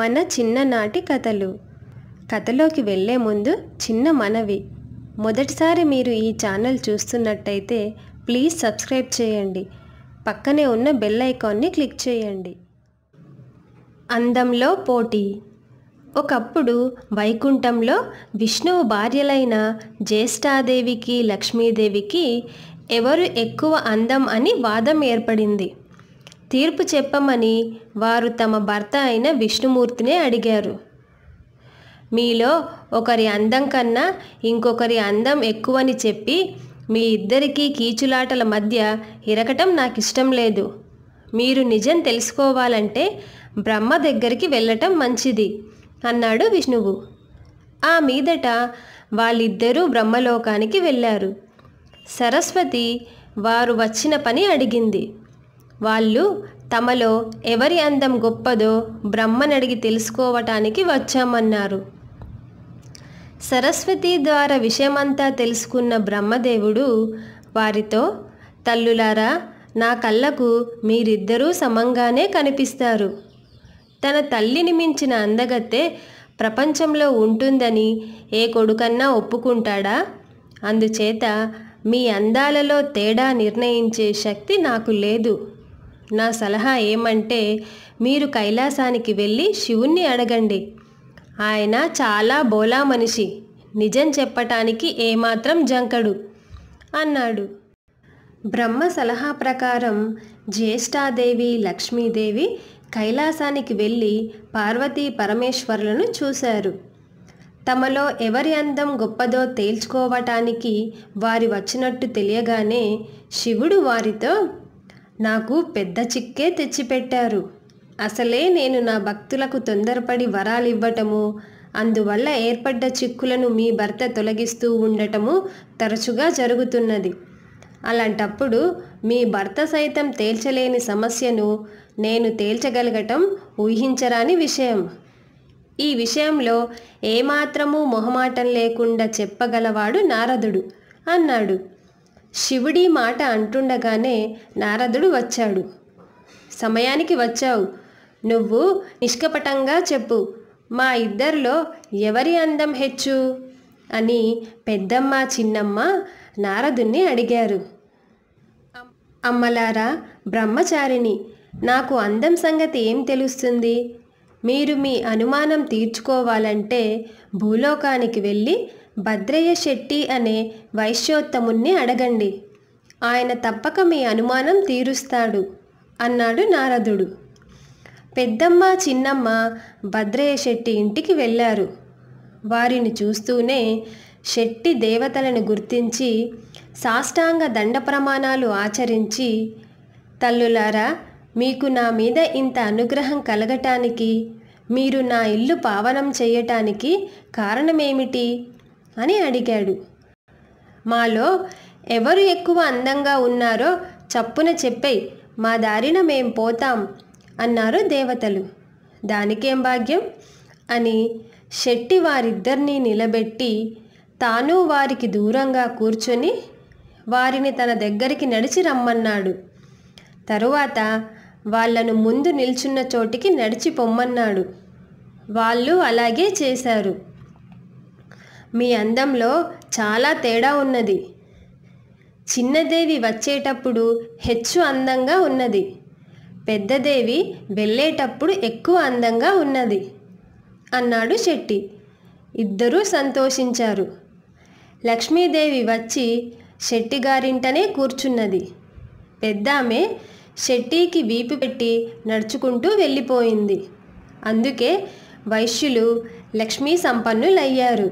మన చిన్ననాటి కథలు కథలోకి వెళ్ళే ముందు చిన్న మనవి మొదటిసారి మీరు ఈ ఛానల్ చూస్తున్నట్టయితే ప్లీజ్ సబ్స్క్రైబ్ చేయండి పక్కనే ఉన్న బెల్ ఐకాన్ని క్లిక్ చేయండి అందంలో పోటీ ఒకప్పుడు వైకుంఠంలో విష్ణువు భార్యలైన జ్యేష్ఠాదేవికి లక్ష్మీదేవికి ఎవరు ఎక్కువ అందం అని వాదం ఏర్పడింది తీర్పు చెప్పమని వారు తమ భర్త అయిన విష్ణుమూర్తినే అడిగారు మీలో ఒకరి అందం కన్నా ఇంకొకరి అందం ఎక్కువని చెప్పి మీ ఇద్దరికీ కీచులాటల మధ్య ఇరకటం నాకు ఇష్టం లేదు మీరు నిజం తెలుసుకోవాలంటే బ్రహ్మ దగ్గరికి వెళ్ళటం మంచిది అన్నాడు విష్ణువు ఆ మీదట వాళ్ళిద్దరూ బ్రహ్మలోకానికి వెళ్ళారు సరస్వతి వారు వచ్చిన పని అడిగింది వాళ్ళు తమలో ఎవరి అందం గొప్పదో బ్రహ్మనడిగి తెలుసుకోవటానికి వచ్చామన్నారు సరస్వతి ద్వారా విషయమంతా తెలుసుకున్న బ్రహ్మదేవుడు వారితో తల్లులారా నా కళ్ళకు మీరిద్దరూ సమంగానే కనిపిస్తారు తన తల్లిని మించిన అందగత్తె ప్రపంచంలో ఉంటుందని ఏ కొడుకన్నా ఒప్పుకుంటాడా అందుచేత మీ అందాలలో తేడా నిర్ణయించే శక్తి నాకు లేదు నా సలహా ఏమంటే మీరు కైలాసానికి వెళ్ళి శివుణ్ణి అడగండి ఆయన చాలా బోలా మనిషి నిజం చెప్పటానికి ఏమాత్రం జంకడు అన్నాడు బ్రహ్మ సలహా ప్రకారం జ్యేష్ఠాదేవి లక్ష్మీదేవి కైలాసానికి వెళ్ళి పార్వతీ పరమేశ్వరులను చూశారు తమలో ఎవరి అందం గొప్పదో తేల్చుకోవటానికి వారి వచ్చినట్టు తెలియగానే శివుడు వారితో నాకు పెద్ద చిక్కే తెచ్చిపెట్టారు అసలే నేను నా భక్తులకు తొందరపడి వరాలివ్వటము అందువల్ల ఏర్పడ్డ చిక్కులను మీ భర్త తొలగిస్తూ ఉండటము తరచుగా జరుగుతున్నది అలాంటప్పుడు మీ భర్త సైతం తేల్చలేని సమస్యను నేను తేల్చగలగటం ఊహించరాని విషయం ఈ విషయంలో ఏమాత్రమూ మొహమాటం లేకుండా చెప్పగలవాడు నారదుడు అన్నాడు శివుడి మాట అంటుండగానే నారదుడు వచ్చాడు సమయానికి వచ్చావు నువ్వు నిష్కపటంగా చెప్పు మా ఇద్దరిలో ఎవరి అందం హెచ్చు అని పెద్దమ్మ చిన్నమ్మ నారదుణ్ణి అడిగారు అమ్మలారా బ్రహ్మచారిణి నాకు అందం సంగతి ఏం తెలుస్తుంది మీరు మీ అనుమానం తీర్చుకోవాలంటే భూలోకానికి వెళ్ళి భద్రయ్య శెట్టి అనే వైశ్యోత్తముణ్ణి అడగండి ఆయన తప్పక మీ అనుమానం తీరుస్తాడు అన్నాడు నారదుడు పెద్దమ్మ చిన్నమ్మ భద్రయ్య శెట్టి ఇంటికి వెళ్ళారు వారిని చూస్తూనే శెట్టి దేవతలను గుర్తించి సాష్టాంగ దండ ప్రమాణాలు ఆచరించి తల్లులారా మీకు నా మీద ఇంత అనుగ్రహం కలగటానికి మీరు నా ఇల్లు పావనం చేయటానికి కారణమేమిటి అని అడిగాడు మాలో ఎవరు ఎక్కువ అందంగా ఉన్నారో చప్పున చెప్పేయి మా దారిన మేం పోతాం అన్నారు దేవతలు దానికేం భాగ్యం అని శెట్టి వారిద్దరినీ నిలబెట్టి తాను వారికి దూరంగా కూర్చొని వారిని తన దగ్గరికి నడిచి రమ్మన్నాడు తరువాత వాళ్లను ముందు నిల్చున్న చోటికి నడిచి పొమ్మన్నాడు వాళ్ళు అలాగే చేశారు మీ అందంలో చాలా తేడా ఉన్నది చిన్నదేవి వచ్చేటప్పుడు హెచ్చు అందంగా ఉన్నది పెద్దదేవి వెళ్ళేటప్పుడు ఎక్కువ అందంగా ఉన్నది అన్నాడు శెట్టి ఇద్దరూ సంతోషించారు లక్ష్మీదేవి వచ్చి శెట్టి గారింటనే కూర్చున్నది పెద్దామె శెట్టికి వీపు పెట్టి నడుచుకుంటూ వెళ్ళిపోయింది అందుకే వైశ్యులు లక్ష్మీ సంపన్నులయ్యారు